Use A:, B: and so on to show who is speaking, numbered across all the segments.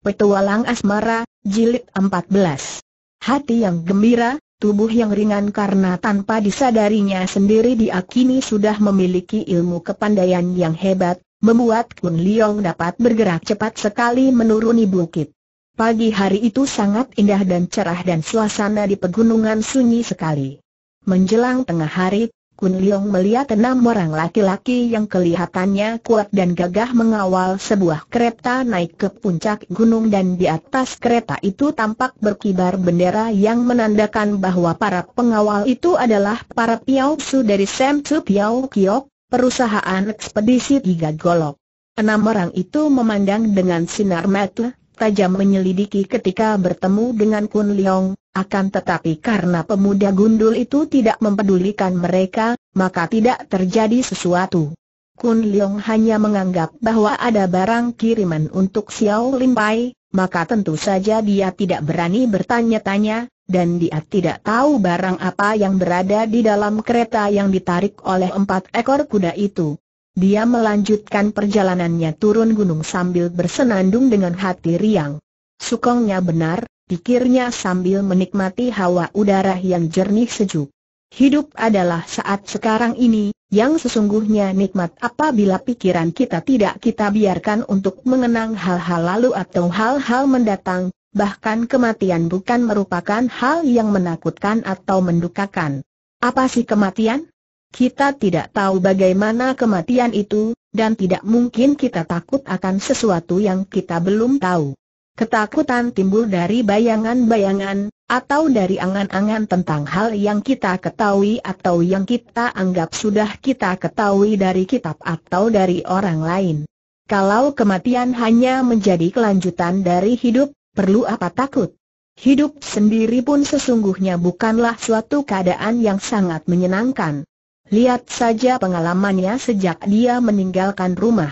A: Petualang Asmara, Jilid 14 Hati yang gembira, tubuh yang ringan karena tanpa disadarinya sendiri diakini sudah memiliki ilmu kepandaian yang hebat, membuat Kun Leong dapat bergerak cepat sekali menuruni bukit. Pagi hari itu sangat indah dan cerah dan suasana di pegunungan sunyi sekali. Menjelang tengah hari, Kun Leong melihat enam orang laki-laki yang kelihatannya kuat dan gagah mengawal sebuah kereta naik ke puncak gunung dan di atas kereta itu tampak berkibar bendera yang menandakan bahwa para pengawal itu adalah para Su dari Sam Su Piao Kiok, perusahaan ekspedisi Giga Golok. Enam orang itu memandang dengan sinar mata tajam menyelidiki ketika bertemu dengan Kun Leong, akan tetapi karena pemuda gundul itu tidak mempedulikan mereka, maka tidak terjadi sesuatu. Kun Leong hanya menganggap bahwa ada barang kiriman untuk Xiao Lim Pai, maka tentu saja dia tidak berani bertanya-tanya, dan dia tidak tahu barang apa yang berada di dalam kereta yang ditarik oleh empat ekor kuda itu. Dia melanjutkan perjalanannya turun gunung sambil bersenandung dengan hati riang. Sukongnya benar, pikirnya sambil menikmati hawa udara yang jernih sejuk. Hidup adalah saat sekarang ini, yang sesungguhnya nikmat apabila pikiran kita tidak kita biarkan untuk mengenang hal-hal lalu atau hal-hal mendatang, bahkan kematian bukan merupakan hal yang menakutkan atau mendukakan. Apa sih kematian? Kita tidak tahu bagaimana kematian itu, dan tidak mungkin kita takut akan sesuatu yang kita belum tahu. Ketakutan timbul dari bayangan-bayangan, atau dari angan-angan tentang hal yang kita ketahui atau yang kita anggap sudah kita ketahui dari kitab atau dari orang lain. Kalau kematian hanya menjadi kelanjutan dari hidup, perlu apa takut? Hidup sendiri pun sesungguhnya bukanlah suatu keadaan yang sangat menyenangkan. Lihat saja pengalamannya sejak dia meninggalkan rumah.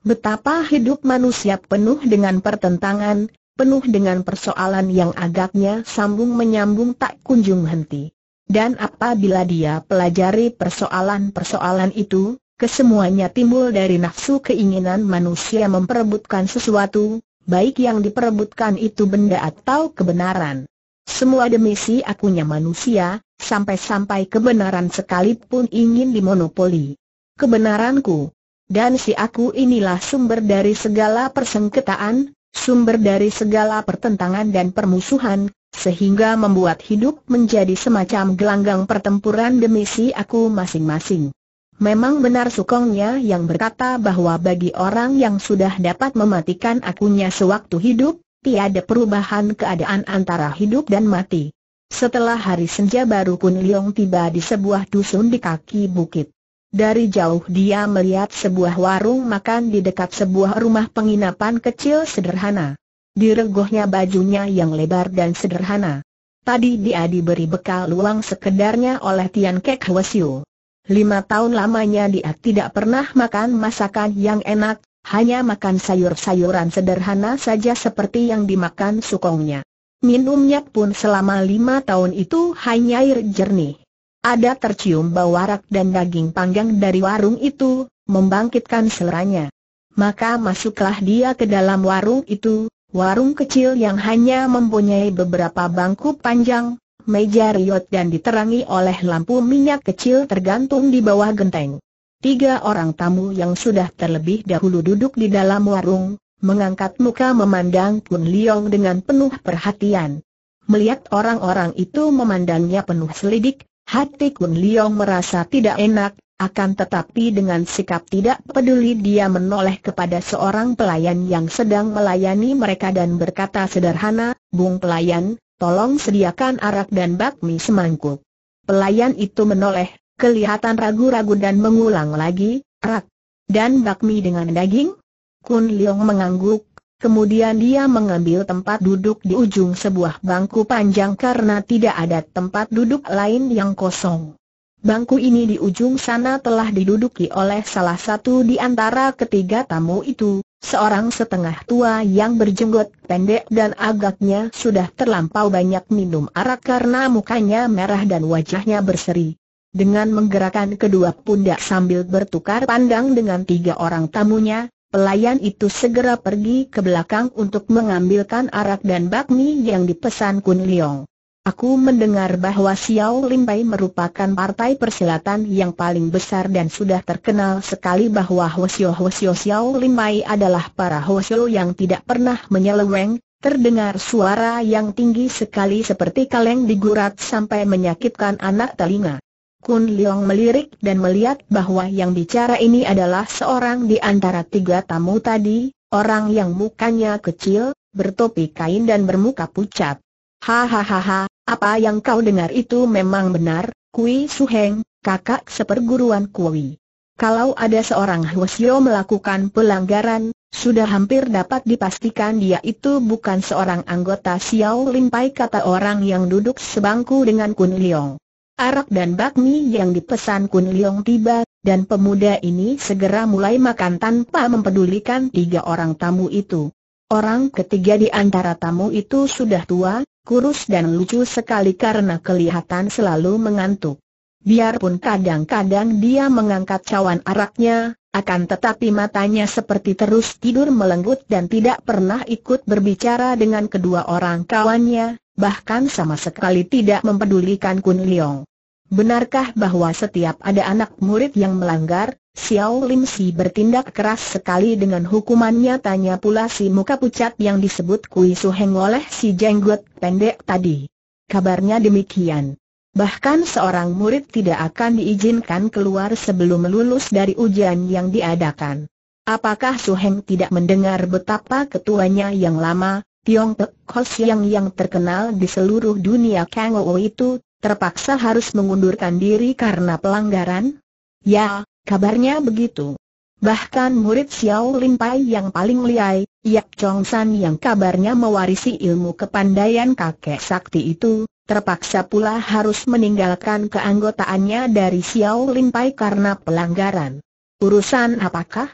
A: Betapa hidup manusia penuh dengan pertentangan, penuh dengan persoalan yang agaknya sambung menyambung tak kunjung henti. Dan apabila dia pelajari persoalan-persoalan itu, kesemuanya timbul dari nafsu keinginan manusia memperebutkan sesuatu, baik yang diperebutkan itu benda atau kebenaran. Semua demi si akunya manusia, sampai-sampai kebenaran sekalipun ingin dimonopoli. Kebenaranku, dan si aku inilah sumber dari segala persengketaan, sumber dari segala pertentangan dan permusuhan, sehingga membuat hidup menjadi semacam gelanggang pertempuran demi si aku masing-masing. Memang benar sukongnya yang berkata bahwa bagi orang yang sudah dapat mematikan akunya sewaktu hidup, tiada perubahan keadaan antara hidup dan mati. Setelah hari senja baru Kun Leong tiba di sebuah dusun di kaki bukit. Dari jauh dia melihat sebuah warung makan di dekat sebuah rumah penginapan kecil sederhana. Diregohnya bajunya yang lebar dan sederhana. Tadi dia diberi bekal luang sekedarnya oleh Tian Kek Hwasyu. Lima tahun lamanya dia tidak pernah makan masakan yang enak, hanya makan sayur-sayuran sederhana saja seperti yang dimakan sukongnya. Minumnya pun selama lima tahun itu hanya air jernih. Ada tercium bau warak dan daging panggang dari warung itu, membangkitkan seleranya. Maka masuklah dia ke dalam warung itu, warung kecil yang hanya mempunyai beberapa bangku panjang, meja riot dan diterangi oleh lampu minyak kecil tergantung di bawah genteng. Tiga orang tamu yang sudah terlebih dahulu duduk di dalam warung, mengangkat muka memandang Kun Liong dengan penuh perhatian. Melihat orang-orang itu memandangnya penuh selidik, Hati Kun Leong merasa tidak enak, akan tetapi dengan sikap tidak peduli dia menoleh kepada seorang pelayan yang sedang melayani mereka dan berkata sederhana, Bung pelayan, tolong sediakan arak dan bakmi semangkuk. Pelayan itu menoleh, kelihatan ragu-ragu dan mengulang lagi, arak dan bakmi dengan daging? Kun Leong mengangguk, Kemudian dia mengambil tempat duduk di ujung sebuah bangku panjang karena tidak ada tempat duduk lain yang kosong. Bangku ini di ujung sana telah diduduki oleh salah satu di antara ketiga tamu itu, seorang setengah tua yang berjenggot pendek dan agaknya sudah terlampau banyak minum arak karena mukanya merah dan wajahnya berseri. Dengan menggerakkan kedua pundak sambil bertukar pandang dengan tiga orang tamunya, Pelayan itu segera pergi ke belakang untuk mengambilkan arak dan bakmi yang dipesan Kun Liong. Aku mendengar bahwa Xiao Limpai merupakan partai persilatan yang paling besar dan sudah terkenal sekali bahwa Hwasyo-Hwasyo Xiao Limpai adalah para Hwasyo yang tidak pernah menyeleweng, Terdengar suara yang tinggi sekali seperti kaleng digurat sampai menyakitkan anak telinga. Kun Leong melirik dan melihat bahwa yang bicara ini adalah seorang di antara tiga tamu tadi, orang yang mukanya kecil, bertopi kain dan bermuka pucat. Hahaha, apa yang kau dengar itu memang benar, Kui Suheng, kakak seperguruan Kui. Kalau ada seorang Hwasyo melakukan pelanggaran, sudah hampir dapat dipastikan dia itu bukan seorang anggota Xiao Limpai kata orang yang duduk sebangku dengan Kun Leong. Arak dan bakmi yang dipesan Kun Leong tiba, dan pemuda ini segera mulai makan tanpa mempedulikan tiga orang tamu itu. Orang ketiga di antara tamu itu sudah tua, kurus dan lucu sekali karena kelihatan selalu mengantuk. Biarpun kadang-kadang dia mengangkat cawan araknya, akan tetapi matanya seperti terus tidur melenggut dan tidak pernah ikut berbicara dengan kedua orang kawannya, bahkan sama sekali tidak mempedulikan Kun Leong. Benarkah bahwa setiap ada anak murid yang melanggar, Xiao Lim Si bertindak keras sekali dengan hukumannya? Tanya pula si muka pucat yang disebut Kui Su Heng oleh si jenggot pendek tadi. Kabarnya demikian. Bahkan seorang murid tidak akan diizinkan keluar sebelum lulus dari ujian yang diadakan. Apakah Su Heng tidak mendengar betapa ketuanya yang lama, Tiong Tek Kos Siang yang terkenal di seluruh dunia Kang itu terpaksa harus mengundurkan diri karena pelanggaran? Ya, kabarnya begitu. Bahkan murid Xiao Lin yang paling liai, Yap Chong San yang kabarnya mewarisi ilmu kepandaian kakek sakti itu, terpaksa pula harus meninggalkan keanggotaannya dari Xiao Lin karena pelanggaran. Urusan apakah?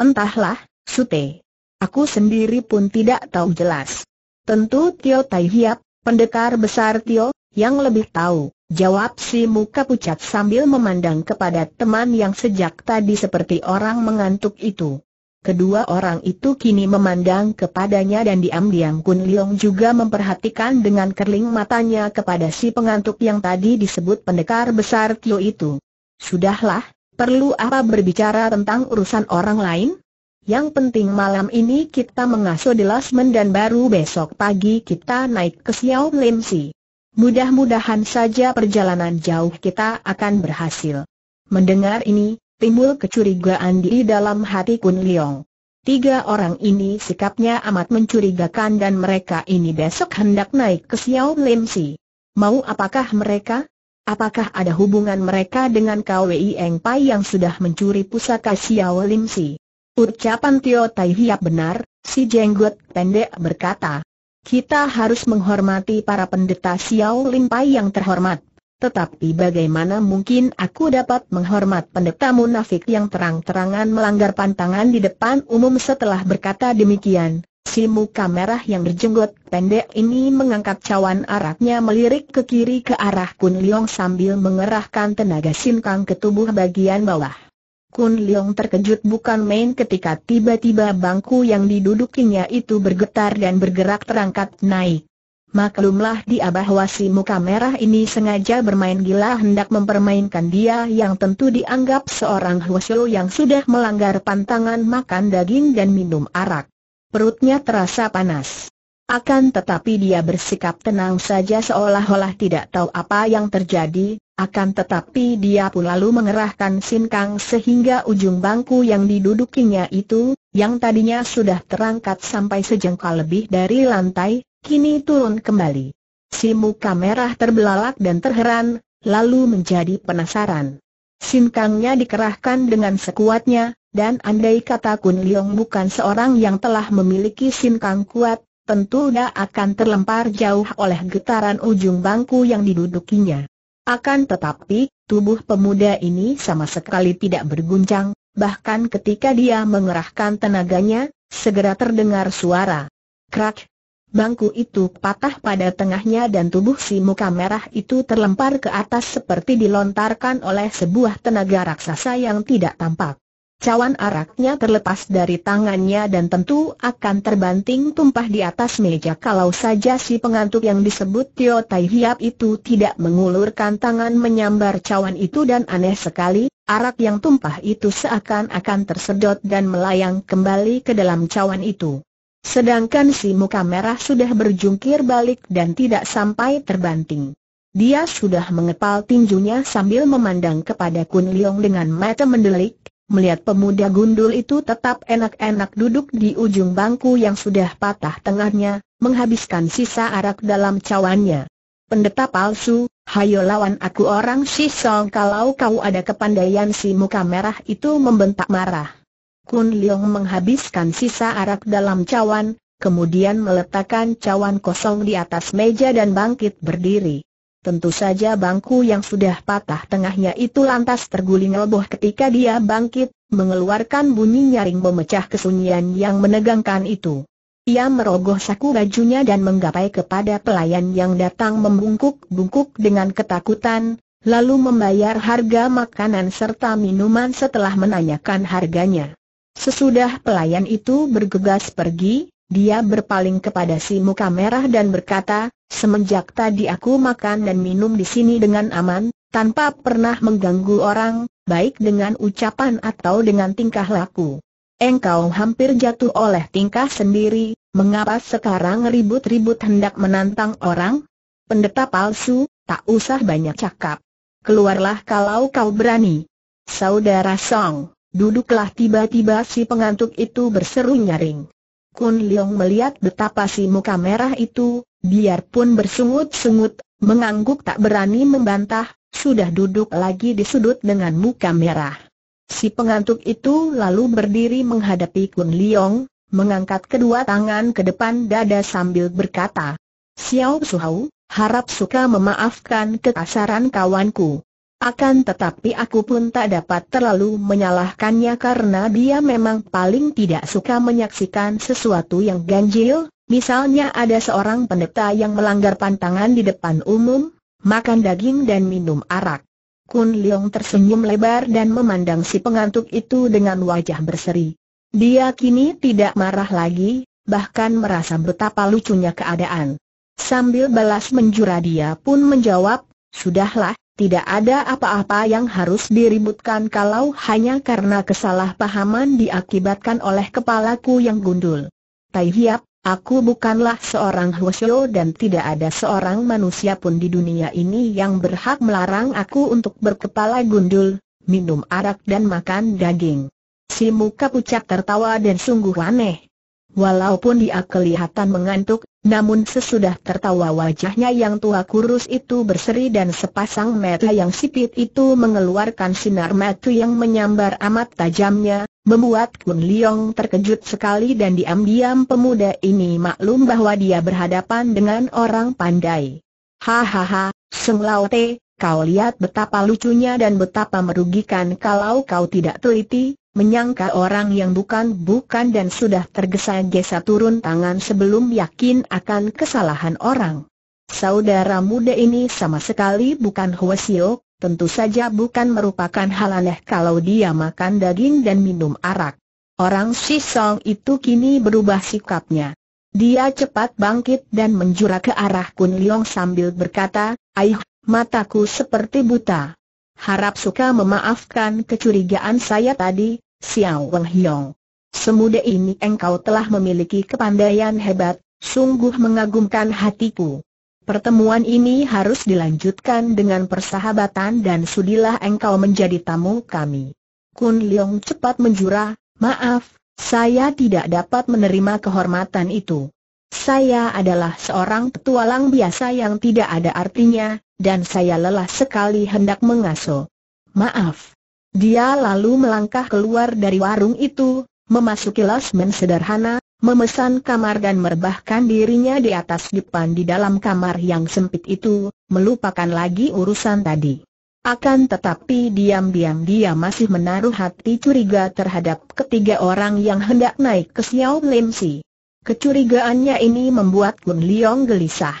A: Entahlah, Sute. Aku sendiri pun tidak tahu jelas. Tentu Tio Tai Hiap, pendekar besar Tio, yang lebih tahu, jawab si muka pucat sambil memandang kepada teman yang sejak tadi seperti orang mengantuk itu. Kedua orang itu kini memandang kepadanya dan diam-diam Kun Leong juga memperhatikan dengan kerling matanya kepada si pengantuk yang tadi disebut pendekar besar Tio itu. Sudahlah, perlu apa berbicara tentang urusan orang lain? Yang penting malam ini kita mengasuh di Lasmen dan baru besok pagi kita naik ke Xiao Lim Si. Mudah-mudahan saja perjalanan jauh kita akan berhasil. Mendengar ini, timbul kecurigaan di dalam hati Kun Liong. Tiga orang ini sikapnya amat mencurigakan dan mereka ini besok hendak naik ke Xiao Lim Si. Mau apakah mereka? Apakah ada hubungan mereka dengan KWI Eng Pai yang sudah mencuri pusaka Xiao Lim Si? Ucapan Tio Tai Hiap benar, si jenggot pendek berkata. Kita harus menghormati para pendeta Xiao Lim yang terhormat. Tetapi bagaimana mungkin aku dapat menghormat pendeta munafik yang terang-terangan melanggar pantangan di depan umum setelah berkata demikian? Si muka merah yang berjenggot pendek ini mengangkat cawan araknya melirik ke kiri ke arah Kun Leong sambil mengerahkan tenaga sinkang ke tubuh bagian bawah. Kun Leong terkejut bukan main ketika tiba-tiba bangku yang didudukinya itu bergetar dan bergerak terangkat naik. Maklumlah dia bahwa si muka merah ini sengaja bermain gila hendak mempermainkan dia yang tentu dianggap seorang husu yang sudah melanggar pantangan makan daging dan minum arak. Perutnya terasa panas. Akan tetapi dia bersikap tenang saja seolah-olah tidak tahu apa yang terjadi, akan tetapi dia pun lalu mengerahkan sinkang sehingga ujung bangku yang didudukinya itu, yang tadinya sudah terangkat sampai sejengkal lebih dari lantai, kini turun kembali. Si muka merah terbelalak dan terheran, lalu menjadi penasaran. Sinkangnya dikerahkan dengan sekuatnya, dan andai kata Kun Leong bukan seorang yang telah memiliki sinkang kuat, tentu dia akan terlempar jauh oleh getaran ujung bangku yang didudukinya. Akan tetapi, tubuh pemuda ini sama sekali tidak berguncang, bahkan ketika dia mengerahkan tenaganya, segera terdengar suara. Krak! Bangku itu patah pada tengahnya dan tubuh si muka merah itu terlempar ke atas seperti dilontarkan oleh sebuah tenaga raksasa yang tidak tampak. Cawan araknya terlepas dari tangannya dan tentu akan terbanting tumpah di atas meja kalau saja si pengantuk yang disebut Tio Tai Hiap itu tidak mengulurkan tangan menyambar cawan itu dan aneh sekali, arak yang tumpah itu seakan-akan tersedot dan melayang kembali ke dalam cawan itu. Sedangkan si muka merah sudah berjungkir balik dan tidak sampai terbanting. Dia sudah mengepal tinjunya sambil memandang kepada Kun Leong dengan mata mendelik, Melihat pemuda gundul itu tetap enak-enak duduk di ujung bangku yang sudah patah tengahnya, menghabiskan sisa arak dalam cawannya. Pendeta palsu, hayo lawan aku orang Sisong kalau kau ada kepandaian si muka merah itu membentak marah. Kun Leong menghabiskan sisa arak dalam cawan, kemudian meletakkan cawan kosong di atas meja dan bangkit berdiri. Tentu saja bangku yang sudah patah tengahnya itu lantas terguling roboh ketika dia bangkit, mengeluarkan bunyi nyaring memecah kesunyian yang menegangkan itu. Ia merogoh saku bajunya dan menggapai kepada pelayan yang datang membungkuk-bungkuk dengan ketakutan, lalu membayar harga makanan serta minuman setelah menanyakan harganya. Sesudah pelayan itu bergegas pergi, dia berpaling kepada si muka merah dan berkata, Semenjak tadi aku makan dan minum di sini dengan aman, tanpa pernah mengganggu orang, baik dengan ucapan atau dengan tingkah laku. Engkau hampir jatuh oleh tingkah sendiri, mengapa sekarang ribut-ribut hendak menantang orang? Pendeta palsu, tak usah banyak cakap. Keluarlah kalau kau berani. Saudara Song, duduklah tiba-tiba si pengantuk itu berseru nyaring. Kun Leong melihat betapa si muka merah itu, biarpun bersungut-sungut, mengangguk tak berani membantah, sudah duduk lagi di sudut dengan muka merah. Si pengantuk itu lalu berdiri menghadapi Kun Leong, mengangkat kedua tangan ke depan dada sambil berkata, Xiao Suhau, harap suka memaafkan kekasaran kawanku. Akan tetapi aku pun tak dapat terlalu menyalahkannya karena dia memang paling tidak suka menyaksikan sesuatu yang ganjil, misalnya ada seorang pendeta yang melanggar pantangan di depan umum, makan daging dan minum arak. Kun Leong tersenyum lebar dan memandang si pengantuk itu dengan wajah berseri. Dia kini tidak marah lagi, bahkan merasa betapa lucunya keadaan. Sambil balas menjura dia pun menjawab, Sudahlah, tidak ada apa-apa yang harus diributkan kalau hanya karena kesalahpahaman diakibatkan oleh kepalaku yang gundul. Tai Hiap, aku bukanlah seorang Hwasyo dan tidak ada seorang manusia pun di dunia ini yang berhak melarang aku untuk berkepala gundul, minum arak dan makan daging. Si muka pucat tertawa dan sungguh aneh, Walaupun dia kelihatan mengantuk, namun sesudah tertawa wajahnya yang tua kurus itu berseri dan sepasang mata yang sipit itu mengeluarkan sinar mata yang menyambar amat tajamnya, membuat Kun Liong terkejut sekali dan diam-diam pemuda ini maklum bahwa dia berhadapan dengan orang pandai. Hahaha, Seng Lao Te, kau lihat betapa lucunya dan betapa merugikan kalau kau tidak teliti, menyangka orang yang bukan-bukan dan sudah tergesa-gesa turun tangan sebelum yakin akan kesalahan orang. Saudara muda ini sama sekali bukan Hwasio, tentu saja bukan merupakan hal aneh kalau dia makan daging dan minum arak. Orang Song itu kini berubah sikapnya. Dia cepat bangkit dan menjura ke arah Kun Liong sambil berkata, Aih, mataku seperti buta. Harap suka memaafkan kecurigaan saya tadi, Xiao Wang Hiong. Semudah ini engkau telah memiliki kepandaian hebat, sungguh mengagumkan hatiku. Pertemuan ini harus dilanjutkan dengan persahabatan dan sudilah engkau menjadi tamu kami. Kun Leong cepat menjura, maaf, saya tidak dapat menerima kehormatan itu. Saya adalah seorang petualang biasa yang tidak ada artinya, dan saya lelah sekali hendak mengaso. Maaf. Dia lalu melangkah keluar dari warung itu, memasuki lasmen sederhana, memesan kamar dan merebahkan dirinya di atas depan di dalam kamar yang sempit itu, melupakan lagi urusan tadi. Akan tetapi diam-diam dia masih menaruh hati curiga terhadap ketiga orang yang hendak naik ke Xiao Lim Si. Kecurigaannya ini membuat Gun Leong gelisah.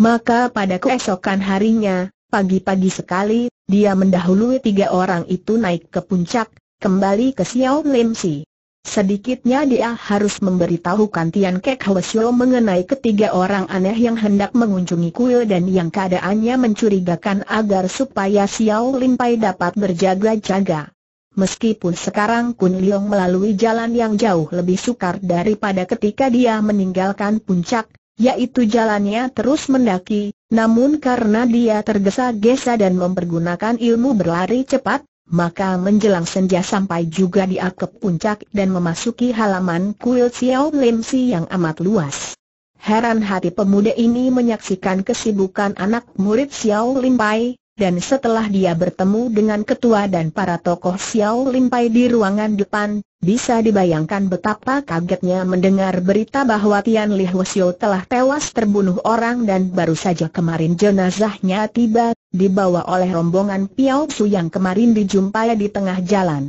A: Maka pada keesokan harinya, pagi-pagi sekali, dia mendahului tiga orang itu naik ke puncak, kembali ke Xiao Lim Si. Sedikitnya dia harus memberitahukan Tian Kek Hwasyo mengenai ketiga orang aneh yang hendak mengunjungi kuil dan yang keadaannya mencurigakan agar supaya Xiao Lim Pai dapat berjaga-jaga. Meskipun sekarang Kun Leong melalui jalan yang jauh lebih sukar daripada ketika dia meninggalkan puncak, yaitu jalannya terus mendaki, namun karena dia tergesa-gesa dan mempergunakan ilmu berlari cepat, maka menjelang senja sampai juga dia ke puncak dan memasuki halaman kuil Xiao Lim Si yang amat luas. Heran hati pemuda ini menyaksikan kesibukan anak murid Xiao Lim Pai, dan setelah dia bertemu dengan ketua dan para tokoh Xiao Limpai di ruangan depan, bisa dibayangkan betapa kagetnya mendengar berita bahwa Tian Li Huo telah tewas terbunuh orang dan baru saja kemarin jenazahnya tiba, dibawa oleh rombongan Piao Su yang kemarin dijumpai di tengah jalan.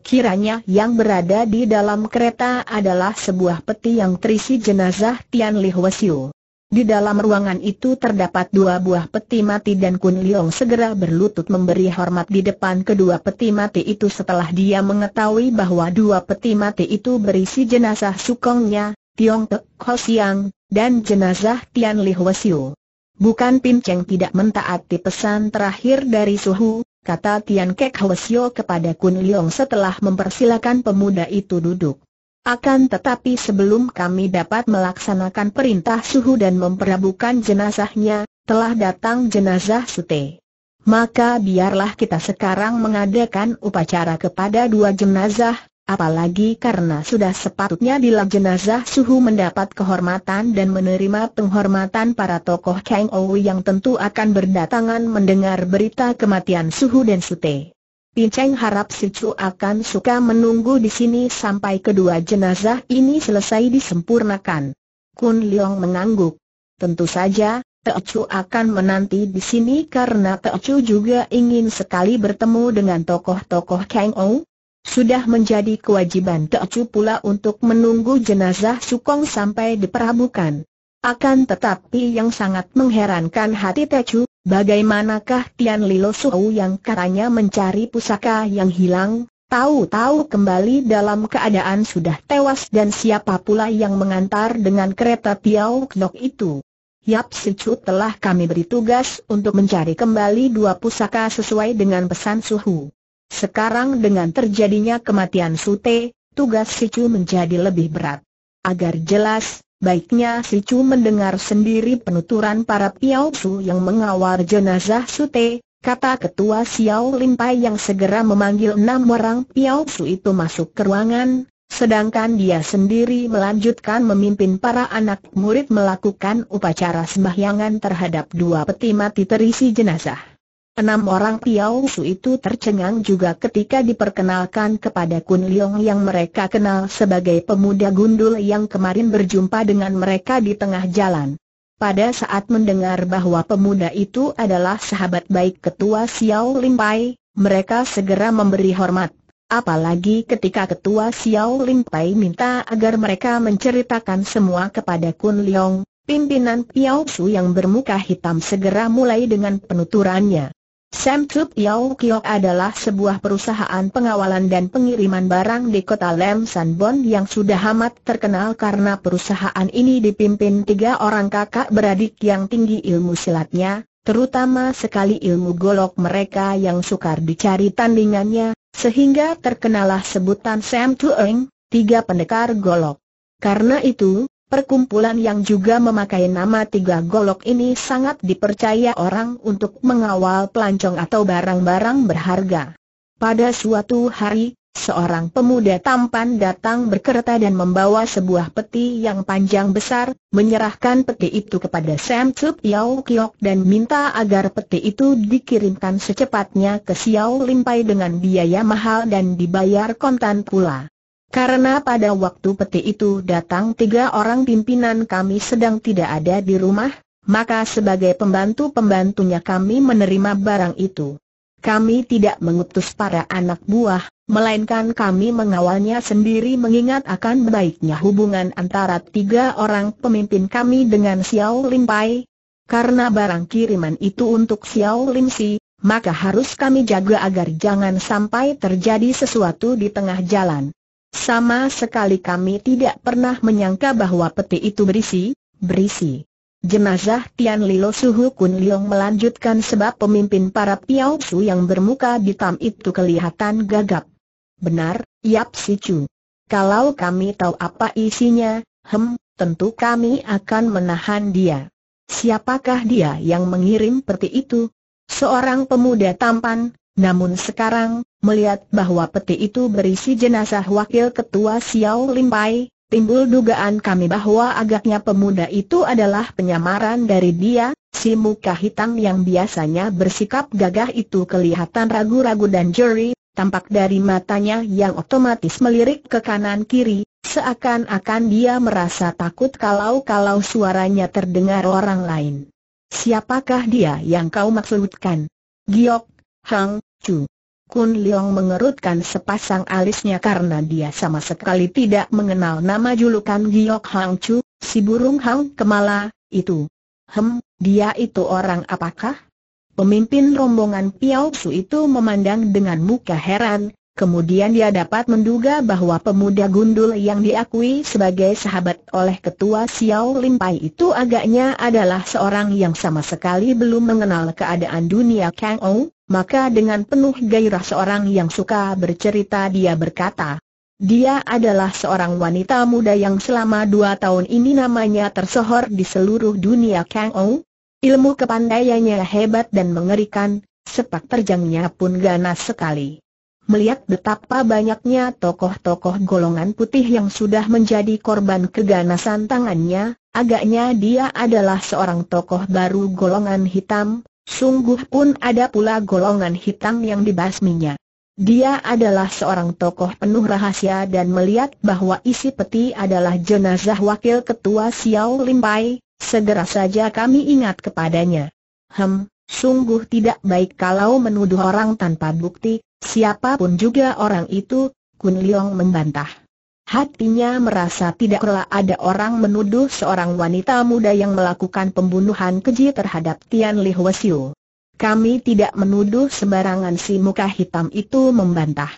A: Kiranya yang berada di dalam kereta adalah sebuah peti yang terisi jenazah Tian Li Huo di dalam ruangan itu terdapat dua buah peti mati dan Kun Liong segera berlutut memberi hormat di depan kedua peti mati itu setelah dia mengetahui bahwa dua peti mati itu berisi jenazah sukongnya, Tiong Te, Ho Siang, dan jenazah Tian Li Hwesiu. Bukan Pin Cheng tidak mentaati pesan terakhir dari Suhu, kata Tian Kek Hwesiu kepada Kun Liong setelah mempersilakan pemuda itu duduk. Akan tetapi sebelum kami dapat melaksanakan perintah suhu dan memperabukan jenazahnya, telah datang jenazah sute. Maka biarlah kita sekarang mengadakan upacara kepada dua jenazah, apalagi karena sudah sepatutnya bila jenazah suhu mendapat kehormatan dan menerima penghormatan para tokoh Kang owi yang tentu akan berdatangan mendengar berita kematian suhu dan sute. Pinceng harap si Chu akan suka menunggu di sini sampai kedua jenazah ini selesai disempurnakan. Kun Leong mengangguk. Tentu saja, Chu akan menanti di sini karena Chu juga ingin sekali bertemu dengan tokoh-tokoh Kang Ou. Sudah menjadi kewajiban Chu pula untuk menunggu jenazah Sukong sampai diperabukan. Akan tetapi yang sangat mengherankan hati Chu. Bagaimanakah Tian Lilo Suhu yang katanya mencari pusaka yang hilang, tahu-tahu kembali dalam keadaan sudah tewas dan siapa pula yang mengantar dengan kereta Piao Knok itu? Yap Si Chu telah kami beri tugas untuk mencari kembali dua pusaka sesuai dengan pesan Suhu. Sekarang dengan terjadinya kematian Sute, tugas Si Chu menjadi lebih berat. Agar jelas, Baiknya si Chu mendengar sendiri penuturan para Piao Su yang mengawal jenazah Sute, kata ketua Xiao Lin Pai yang segera memanggil enam orang Piao Su itu masuk ke ruangan, sedangkan dia sendiri melanjutkan memimpin para anak murid melakukan upacara sembahyangan terhadap dua peti mati terisi jenazah. Enam orang Piao Su itu tercengang juga ketika diperkenalkan kepada Kun Leong yang mereka kenal sebagai pemuda gundul yang kemarin berjumpa dengan mereka di tengah jalan. Pada saat mendengar bahwa pemuda itu adalah sahabat baik ketua Xiao Pai, mereka segera memberi hormat. Apalagi ketika ketua Xiao Pai minta agar mereka menceritakan semua kepada Kun Leong, pimpinan Piao Su yang bermuka hitam segera mulai dengan penuturannya. Sam Trup Yau Kiok adalah sebuah perusahaan pengawalan dan pengiriman barang di kota Lem Sanbon yang sudah amat terkenal karena perusahaan ini dipimpin tiga orang kakak beradik yang tinggi ilmu silatnya, terutama sekali ilmu golok mereka yang sukar dicari tandingannya, sehingga terkenalah sebutan Sam Eng, tiga pendekar golok. Karena itu, Perkumpulan yang juga memakai nama tiga golok ini sangat dipercaya orang untuk mengawal pelancong atau barang-barang berharga. Pada suatu hari, seorang pemuda tampan datang berkereta dan membawa sebuah peti yang panjang besar, menyerahkan peti itu kepada Sam Tsup Yau Kiok dan minta agar peti itu dikirimkan secepatnya ke Xiao Limpai dengan biaya mahal dan dibayar kontan pula. Karena pada waktu peti itu datang tiga orang pimpinan kami sedang tidak ada di rumah, maka sebagai pembantu-pembantunya kami menerima barang itu. Kami tidak mengutus para anak buah, melainkan kami mengawalnya sendiri mengingat akan baiknya hubungan antara tiga orang pemimpin kami dengan Xiao Lim Pai. Karena barang kiriman itu untuk Xiao Lim Si, maka harus kami jaga agar jangan sampai terjadi sesuatu di tengah jalan. Sama sekali kami tidak pernah menyangka bahwa peti itu berisi, berisi. Jenazah Tian Lilo Suhu Kun Leong melanjutkan sebab pemimpin para Piao Su yang bermuka hitam itu kelihatan gagap. Benar, Yap Si Chu. Kalau kami tahu apa isinya, hem, tentu kami akan menahan dia. Siapakah dia yang mengirim peti itu? Seorang pemuda tampan, namun sekarang, melihat bahwa peti itu berisi jenazah wakil ketua Xiao Limpai, timbul dugaan kami bahwa agaknya pemuda itu adalah penyamaran dari dia, si muka hitam yang biasanya bersikap gagah itu kelihatan ragu-ragu dan juri tampak dari matanya yang otomatis melirik ke kanan-kiri, seakan-akan dia merasa takut kalau-kalau suaranya terdengar orang lain. Siapakah dia yang kau maksudkan? Giok Hang, Chu. Kun Leong mengerutkan sepasang alisnya karena dia sama sekali tidak mengenal nama julukan Giok Hang Chu, si burung Hang Kemala, itu. Hem, dia itu orang apakah? Pemimpin rombongan Piao Su itu memandang dengan muka heran, kemudian dia dapat menduga bahwa pemuda gundul yang diakui sebagai sahabat oleh ketua Xiao Limpai itu agaknya adalah seorang yang sama sekali belum mengenal keadaan dunia Kang Ou, maka dengan penuh gairah seorang yang suka bercerita dia berkata, dia adalah seorang wanita muda yang selama dua tahun ini namanya tersohor di seluruh dunia Kang Ou. Ilmu kepandaiannya hebat dan mengerikan, sepak terjangnya pun ganas sekali. Melihat betapa banyaknya tokoh-tokoh golongan putih yang sudah menjadi korban keganasan tangannya, agaknya dia adalah seorang tokoh baru golongan hitam, Sungguh pun ada pula golongan hitam yang dibasminya. Dia adalah seorang tokoh penuh rahasia dan melihat bahwa isi peti adalah jenazah wakil ketua Xiao Limpai, segera saja kami ingat kepadanya. Hem, sungguh tidak baik kalau menuduh orang tanpa bukti, siapapun juga orang itu, Kun Leong membantah. Hatinya merasa tidak rela ada orang menuduh seorang wanita muda yang melakukan pembunuhan keji terhadap Tian Li Kami tidak menuduh sembarangan si muka hitam itu membantah.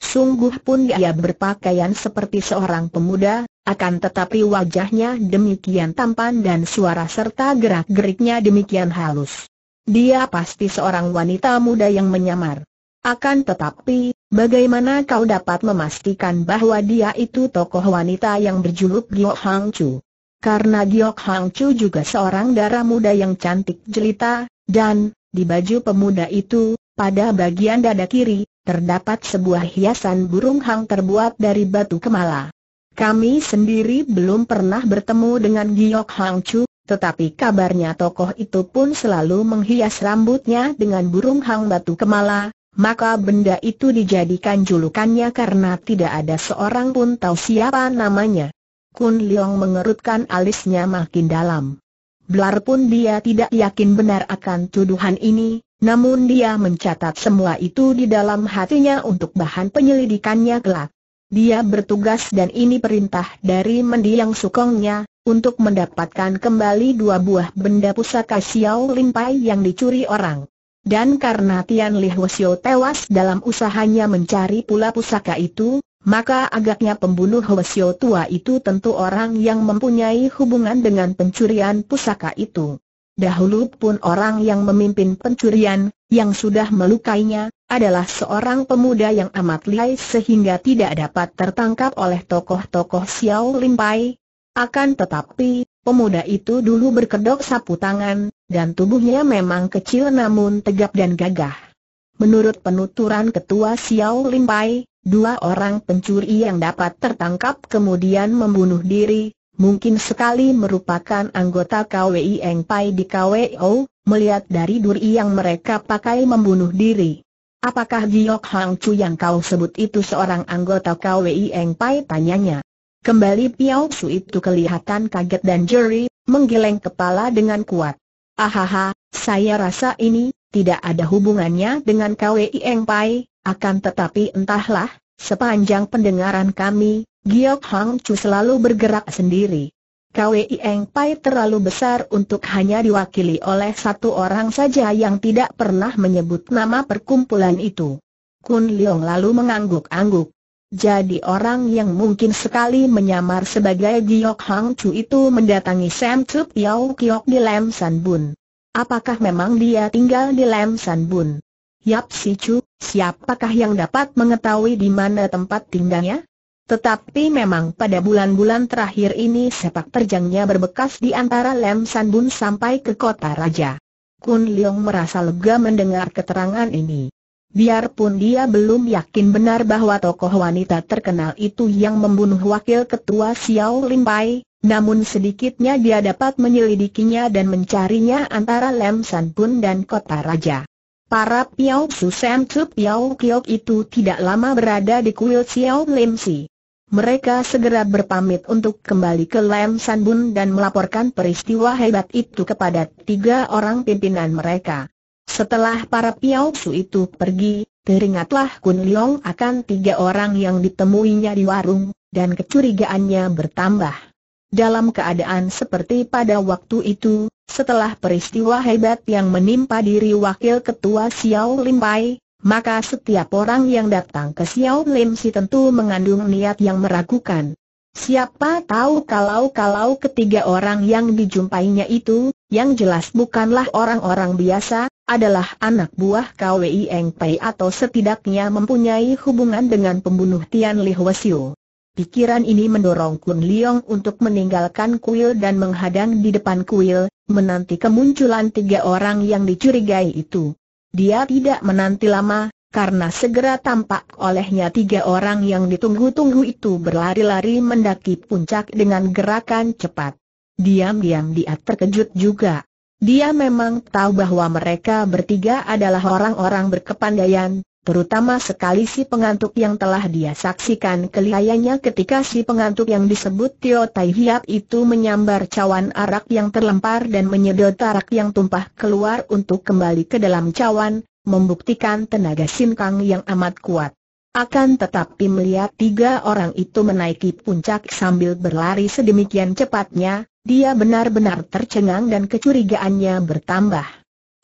A: Sungguh pun ia berpakaian seperti seorang pemuda, akan tetapi wajahnya demikian tampan dan suara serta gerak-geriknya demikian halus. Dia pasti seorang wanita muda yang menyamar. Akan tetapi, Bagaimana kau dapat memastikan bahwa dia itu tokoh wanita yang berjuluk Giok Hang Chu? Karena Giok Hang Chu juga seorang darah muda yang cantik jelita, dan, di baju pemuda itu, pada bagian dada kiri, terdapat sebuah hiasan burung hang terbuat dari batu kemala. Kami sendiri belum pernah bertemu dengan Giok Hang Chu, tetapi kabarnya tokoh itu pun selalu menghias rambutnya dengan burung hang batu kemala, maka benda itu dijadikan julukannya karena tidak ada seorang pun tahu siapa namanya. Kun Leong mengerutkan alisnya makin dalam. Belar pun dia tidak yakin benar akan tuduhan ini, namun dia mencatat semua itu di dalam hatinya untuk bahan penyelidikannya kelak. Dia bertugas dan ini perintah dari mendiang sukongnya, untuk mendapatkan kembali dua buah benda pusaka Xiao Limpai yang dicuri orang. Dan karena Tian Li Hwasyo tewas dalam usahanya mencari pula pusaka itu, maka agaknya pembunuh Hwasyo tua itu tentu orang yang mempunyai hubungan dengan pencurian pusaka itu. Dahulu pun orang yang memimpin pencurian, yang sudah melukainya, adalah seorang pemuda yang amat lihai sehingga tidak dapat tertangkap oleh tokoh-tokoh Xiao Limpai. Akan tetapi, Pemuda itu dulu berkedok sapu tangan, dan tubuhnya memang kecil namun tegap dan gagah. Menurut penuturan ketua Xiao Limpai, dua orang pencuri yang dapat tertangkap kemudian membunuh diri, mungkin sekali merupakan anggota KWI Eng Pai di KWO, melihat dari duri yang mereka pakai membunuh diri. Apakah Giok Hang Chu yang kau sebut itu seorang anggota KWI Eng Pai? Tanyanya. Kembali Piao Su itu kelihatan kaget dan jeri, menggeleng kepala dengan kuat. Ahaha, saya rasa ini, tidak ada hubungannya dengan KWI Eng Pai, akan tetapi entahlah, sepanjang pendengaran kami, Giok Hang Chu selalu bergerak sendiri. KWI Eng Pai terlalu besar untuk hanya diwakili oleh satu orang saja yang tidak pernah menyebut nama perkumpulan itu. Kun Leong lalu mengangguk-angguk. Jadi orang yang mungkin sekali menyamar sebagai Giok Hang Chu itu mendatangi Sam Chu Piao Kiok di Lam San Bun. Apakah memang dia tinggal di Lam San Bun? Yap Si Chu, siapakah yang dapat mengetahui di mana tempat tinggalnya? Tetapi memang pada bulan-bulan terakhir ini sepak terjangnya berbekas di antara Lam San Bun sampai ke kota raja. Kun Leong merasa lega mendengar keterangan ini. Biarpun dia belum yakin benar bahwa tokoh wanita terkenal itu yang membunuh wakil ketua Xiao Lim Pai, namun sedikitnya dia dapat menyelidikinya dan mencarinya antara Lem San Pun dan Kota Raja. Para Piao Su Sam Tzu Piao Kiok itu tidak lama berada di kuil Xiao Lim Si. Mereka segera berpamit untuk kembali ke Lem San Bun dan melaporkan peristiwa hebat itu kepada tiga orang pimpinan mereka. Setelah para Su itu pergi, teringatlah Kun Leong akan tiga orang yang ditemuinya di warung, dan kecurigaannya bertambah. Dalam keadaan seperti pada waktu itu, setelah peristiwa hebat yang menimpa diri Wakil Ketua Xiao Lim Pai, maka setiap orang yang datang ke Xiao Lim Si tentu mengandung niat yang meragukan. Siapa tahu kalau-kalau ketiga orang yang dijumpainya itu, yang jelas bukanlah orang-orang biasa, adalah anak buah KWI Eng Pei atau setidaknya mempunyai hubungan dengan pembunuh Tian Li Huasiu. Pikiran ini mendorong Kun Leong untuk meninggalkan kuil dan menghadang di depan kuil, menanti kemunculan tiga orang yang dicurigai itu. Dia tidak menanti lama, karena segera tampak olehnya tiga orang yang ditunggu-tunggu itu berlari-lari mendaki puncak dengan gerakan cepat. Diam-diam dia terkejut juga. Dia memang tahu bahwa mereka bertiga adalah orang-orang berkepandaian, terutama sekali si pengantuk yang telah dia saksikan kelihayanya ketika si pengantuk yang disebut Tio Tai Hiap itu menyambar cawan arak yang terlempar dan menyedot arak yang tumpah keluar untuk kembali ke dalam cawan, membuktikan tenaga Sinkang yang amat kuat. Akan tetapi melihat tiga orang itu menaiki puncak sambil berlari sedemikian cepatnya, dia benar-benar tercengang dan kecurigaannya bertambah.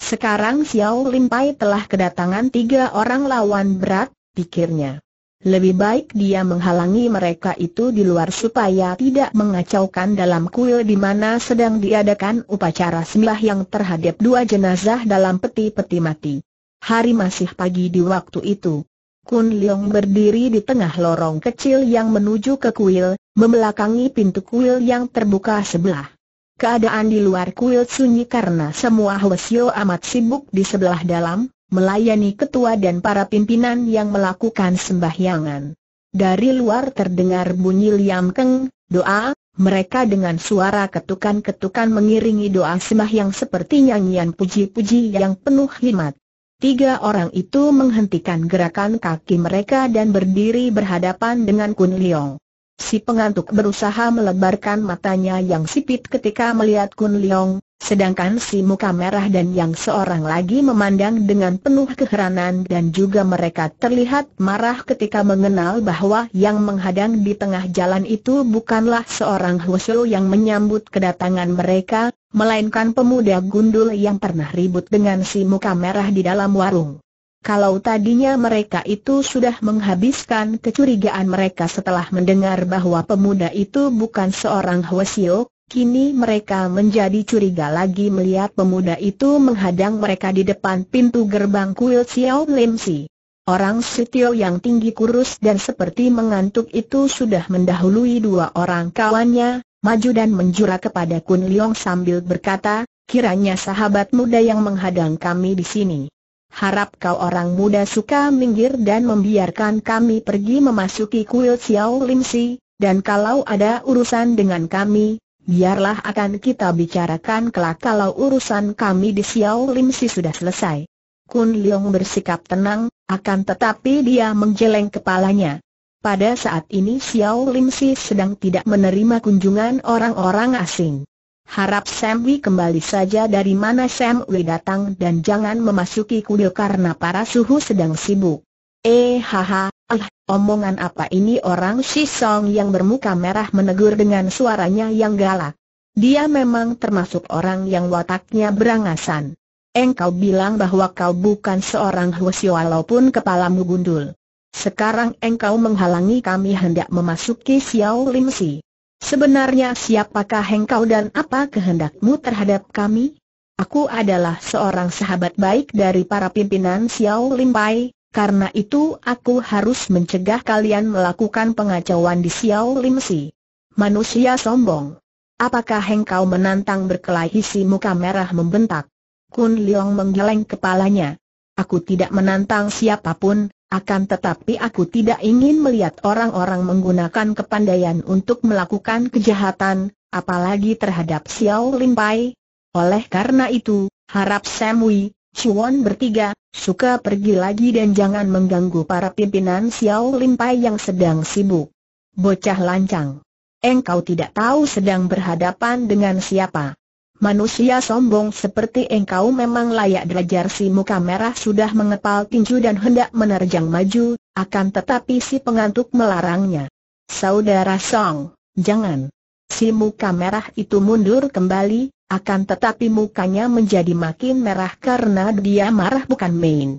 A: Sekarang Xiao Limpai telah kedatangan tiga orang lawan berat, pikirnya. Lebih baik dia menghalangi mereka itu di luar supaya tidak mengacaukan dalam kuil di mana sedang diadakan upacara sembah yang terhadap dua jenazah dalam peti-peti mati. Hari masih pagi di waktu itu. Kun Leong berdiri di tengah lorong kecil yang menuju ke kuil, membelakangi pintu kuil yang terbuka sebelah. Keadaan di luar kuil sunyi karena semua Hwasyo amat sibuk di sebelah dalam, melayani ketua dan para pimpinan yang melakukan sembahyangan. Dari luar terdengar bunyi liam keng, doa, mereka dengan suara ketukan-ketukan mengiringi doa sembahyang seperti nyanyian puji-puji yang penuh hikmat. Tiga orang itu menghentikan gerakan kaki mereka dan berdiri berhadapan dengan Kun Leong. Si pengantuk berusaha melebarkan matanya yang sipit ketika melihat Kun Leong, sedangkan si muka merah dan yang seorang lagi memandang dengan penuh keheranan dan juga mereka terlihat marah ketika mengenal bahwa yang menghadang di tengah jalan itu bukanlah seorang Husu yang menyambut kedatangan mereka, melainkan pemuda gundul yang pernah ribut dengan si muka merah di dalam warung. Kalau tadinya mereka itu sudah menghabiskan kecurigaan mereka setelah mendengar bahwa pemuda itu bukan seorang Hwasio, kini mereka menjadi curiga lagi melihat pemuda itu menghadang mereka di depan pintu gerbang kuil Xiao Lim Si. Orang Sitio yang tinggi kurus dan seperti mengantuk itu sudah mendahului dua orang kawannya, maju dan menjura kepada Kun Leong sambil berkata, kiranya sahabat muda yang menghadang kami di sini harap kau orang muda suka minggir dan membiarkan kami pergi memasuki kuil Xiao Lim Si, dan kalau ada urusan dengan kami, biarlah akan kita bicarakan kelak kalau urusan kami di Xiao Lim Si sudah selesai. Kun Leong bersikap tenang, akan tetapi dia menggeleng kepalanya. Pada saat ini Xiao Lim Si sedang tidak menerima kunjungan orang-orang asing. Harap Samwi kembali saja dari mana Samwi datang dan jangan memasuki kuil karena para suhu sedang sibuk. Eh haha, ah, omongan apa ini orang Song yang bermuka merah menegur dengan suaranya yang galak. Dia memang termasuk orang yang wataknya berangasan. Engkau bilang bahwa kau bukan seorang huasi walaupun kepalamu gundul. Sekarang engkau menghalangi kami hendak memasuki Xiao Lim Si. Sebenarnya siapakah hengkau dan apa kehendakmu terhadap kami? Aku adalah seorang sahabat baik dari para pimpinan Xiao Limpai, karena itu aku harus mencegah kalian melakukan pengacauan di Xiao Limsi. Manusia sombong. Apakah hengkau menantang berkelahi si muka merah membentak? Kun Leong menggeleng kepalanya. Aku tidak menantang siapapun, akan tetapi aku tidak ingin melihat orang-orang menggunakan kepandaian untuk melakukan kejahatan, apalagi terhadap Xiao Lin Pai. Oleh karena itu, harap Samui, Chuan bertiga, suka pergi lagi dan jangan mengganggu para pimpinan Xiao Lin Pai yang sedang sibuk. Bocah lancang. Engkau tidak tahu sedang berhadapan dengan siapa. Manusia sombong seperti engkau memang layak belajar si muka merah sudah mengepal tinju dan hendak menerjang maju, akan tetapi si pengantuk melarangnya. Saudara Song, jangan. Si muka merah itu mundur kembali, akan tetapi mukanya menjadi makin merah karena dia marah bukan main.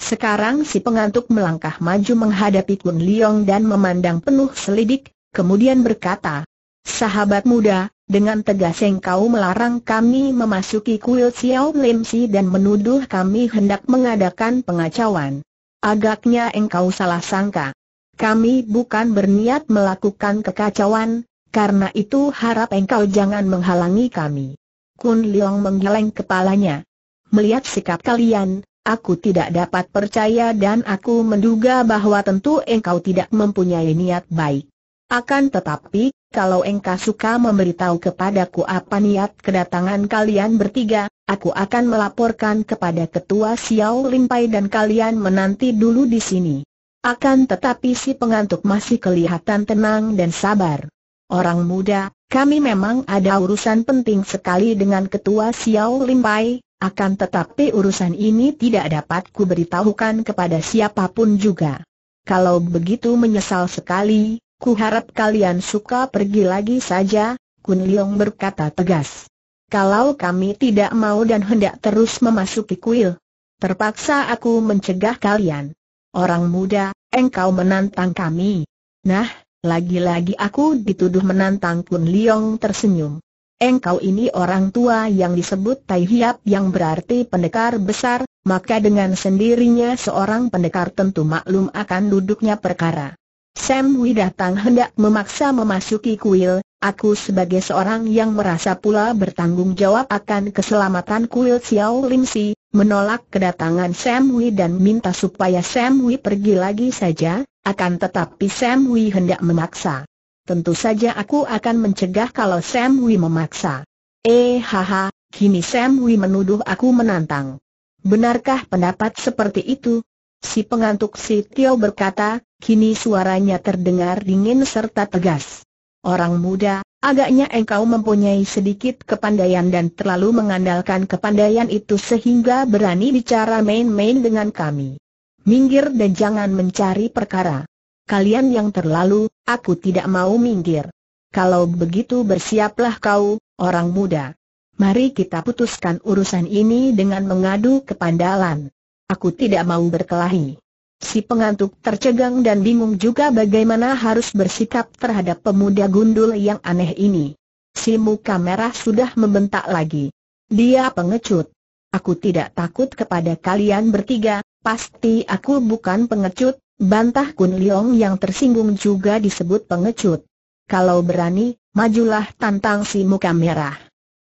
A: Sekarang si pengantuk melangkah maju menghadapi Kun Liong dan memandang penuh selidik, kemudian berkata, Sahabat muda, dengan tegas engkau melarang kami memasuki kuil Xiao Lim Si dan menuduh kami hendak mengadakan pengacauan. Agaknya engkau salah sangka. Kami bukan berniat melakukan kekacauan, karena itu harap engkau jangan menghalangi kami. Kun Liang menggeleng kepalanya. Melihat sikap kalian, aku tidak dapat percaya dan aku menduga bahwa tentu engkau tidak mempunyai niat baik. Akan tetapi, kalau engkau suka memberitahu kepadaku apa niat kedatangan kalian bertiga, aku akan melaporkan kepada ketua Xiao Limpai dan kalian menanti dulu di sini. Akan tetapi si pengantuk masih kelihatan tenang dan sabar. Orang muda, kami memang ada urusan penting sekali dengan ketua Xiao Limpai, akan tetapi urusan ini tidak dapat kuberitahukan kepada siapapun juga. Kalau begitu menyesal sekali, Kuharap kalian suka pergi lagi saja, Kun Leong berkata tegas. Kalau kami tidak mau dan hendak terus memasuki kuil, terpaksa aku mencegah kalian. Orang muda, engkau menantang kami. Nah, lagi-lagi aku dituduh menantang Kun Leong tersenyum. Engkau ini orang tua yang disebut Tai Hiap yang berarti pendekar besar, maka dengan sendirinya seorang pendekar tentu maklum akan duduknya perkara. Sam Wei datang hendak memaksa memasuki kuil, aku sebagai seorang yang merasa pula bertanggung jawab akan keselamatan kuil Xiao Lim Si, menolak kedatangan Sam Wei dan minta supaya Sam Wei pergi lagi saja, akan tetapi Sam Wei hendak memaksa. Tentu saja aku akan mencegah kalau Sam Wei memaksa. Eh haha, kini Sam Wei menuduh aku menantang. Benarkah pendapat seperti itu? Si pengantuk si Tio berkata, kini suaranya terdengar dingin serta tegas. Orang muda, agaknya engkau mempunyai sedikit kepandaian dan terlalu mengandalkan kepandaian itu sehingga berani bicara main-main dengan kami. Minggir dan jangan mencari perkara. Kalian yang terlalu, aku tidak mau minggir. Kalau begitu bersiaplah kau, orang muda. Mari kita putuskan urusan ini dengan mengadu kepandalan. Aku tidak mau berkelahi. Si pengantuk tercegang dan bingung juga bagaimana harus bersikap terhadap pemuda gundul yang aneh ini. Si muka merah sudah membentak lagi. Dia pengecut. Aku tidak takut kepada kalian bertiga, pasti aku bukan pengecut, bantah Kun Leong yang tersinggung juga disebut pengecut. Kalau berani, majulah tantang si muka merah.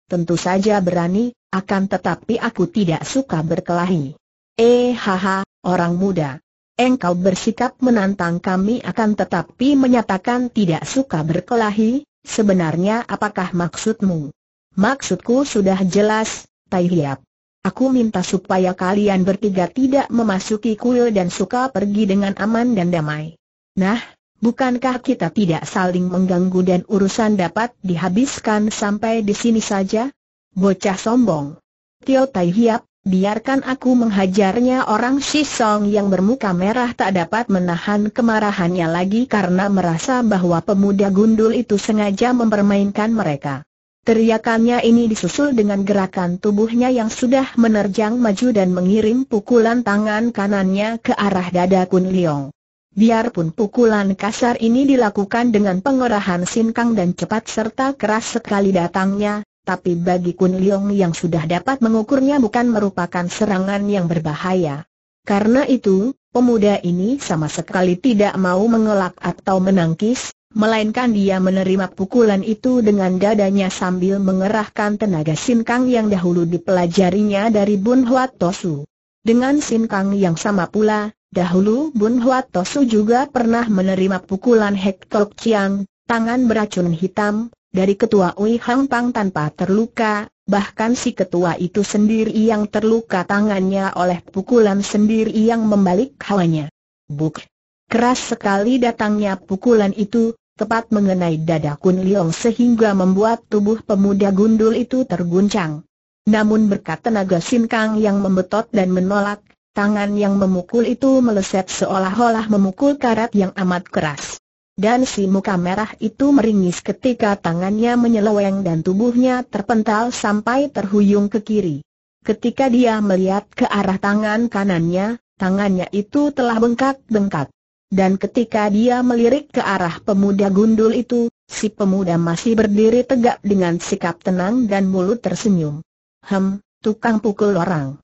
A: Tentu saja berani, akan tetapi aku tidak suka berkelahi. Eh haha, orang muda. Engkau bersikap menantang kami akan tetapi menyatakan tidak suka berkelahi, sebenarnya apakah maksudmu? Maksudku sudah jelas, Tai Hiap. Aku minta supaya kalian bertiga tidak memasuki kuil dan suka pergi dengan aman dan damai. Nah, bukankah kita tidak saling mengganggu dan urusan dapat dihabiskan sampai di sini saja? Bocah sombong. Tio Tai Hiap, biarkan aku menghajarnya orang Song yang bermuka merah tak dapat menahan kemarahannya lagi karena merasa bahwa pemuda gundul itu sengaja mempermainkan mereka. Teriakannya ini disusul dengan gerakan tubuhnya yang sudah menerjang maju dan mengirim pukulan tangan kanannya ke arah dada Kun Liong. Biarpun pukulan kasar ini dilakukan dengan pengerahan sinkang dan cepat serta keras sekali datangnya, tapi bagi Kun Leong yang sudah dapat mengukurnya bukan merupakan serangan yang berbahaya. Karena itu, pemuda ini sama sekali tidak mau mengelak atau menangkis, melainkan dia menerima pukulan itu dengan dadanya sambil mengerahkan tenaga sinkang yang dahulu dipelajarinya dari Bun Huat Tosu. Dengan sinkang yang sama pula, Dahulu Bun Huat Tosu juga pernah menerima pukulan Hektok Chiang, tangan beracun hitam, dari ketua Ui Hang Pang tanpa terluka, bahkan si ketua itu sendiri yang terluka tangannya oleh pukulan sendiri yang membalik hawanya. Buk! Keras sekali datangnya pukulan itu, tepat mengenai dada Kun Leong sehingga membuat tubuh pemuda gundul itu terguncang. Namun berkat tenaga Sin Kang yang membetot dan menolak, tangan yang memukul itu meleset seolah-olah memukul karat yang amat keras. Dan si muka merah itu meringis ketika tangannya menyeleweng dan tubuhnya terpental sampai terhuyung ke kiri. Ketika dia melihat ke arah tangan kanannya, tangannya itu telah bengkak-bengkak. Dan ketika dia melirik ke arah pemuda gundul itu, si pemuda masih berdiri tegak dengan sikap tenang dan mulut tersenyum. Hem, tukang pukul orang.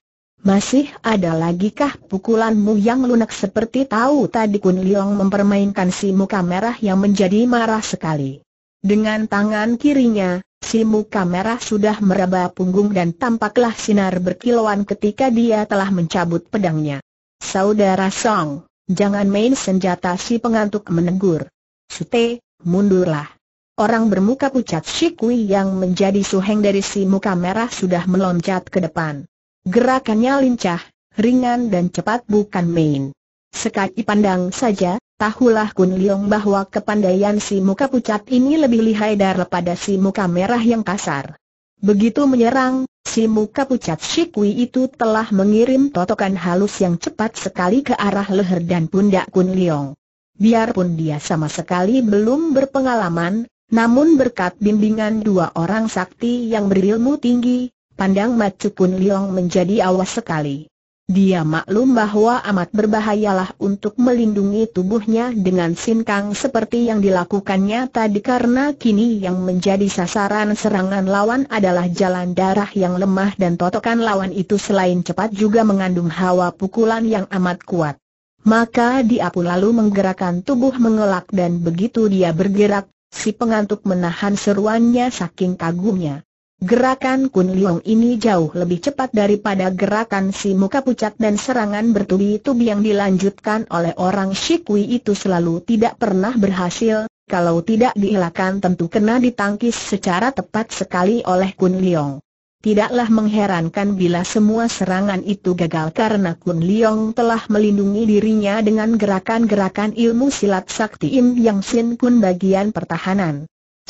A: Masih ada lagikah pukulanmu yang lunak seperti tahu tadi Kun Liong mempermainkan si muka merah yang menjadi marah sekali. Dengan tangan kirinya, si muka merah sudah meraba punggung dan tampaklah sinar berkilauan ketika dia telah mencabut pedangnya. Saudara Song, jangan main senjata si pengantuk menegur. Sute, mundurlah. Orang bermuka pucat Shikui yang menjadi suheng dari si muka merah sudah meloncat ke depan. Gerakannya lincah, ringan dan cepat bukan main. Sekali pandang saja, tahulah Kun Leong bahwa kepandaian si muka pucat ini lebih lihai daripada si muka merah yang kasar. Begitu menyerang, si muka pucat Shikui itu telah mengirim totokan halus yang cepat sekali ke arah leher dan pundak Kun Leong. Biarpun dia sama sekali belum berpengalaman, namun berkat bimbingan dua orang sakti yang berilmu tinggi, Pandang Macu Pun Liong menjadi awas sekali. Dia maklum bahwa amat berbahayalah untuk melindungi tubuhnya dengan sinkang seperti yang dilakukannya tadi karena kini yang menjadi sasaran serangan lawan adalah jalan darah yang lemah dan totokan lawan itu selain cepat juga mengandung hawa pukulan yang amat kuat. Maka dia pun lalu menggerakkan tubuh mengelak dan begitu dia bergerak, si pengantuk menahan seruannya saking kagumnya. Gerakan Kun Liong ini jauh lebih cepat daripada gerakan si muka pucat dan serangan bertubi-tubi yang dilanjutkan oleh orang Shikui itu selalu tidak pernah berhasil, kalau tidak dielakkan tentu kena ditangkis secara tepat sekali oleh Kun Liong. Tidaklah mengherankan bila semua serangan itu gagal karena Kun Liong telah melindungi dirinya dengan gerakan-gerakan ilmu silat sakti Im Yang Sin Kun bagian pertahanan.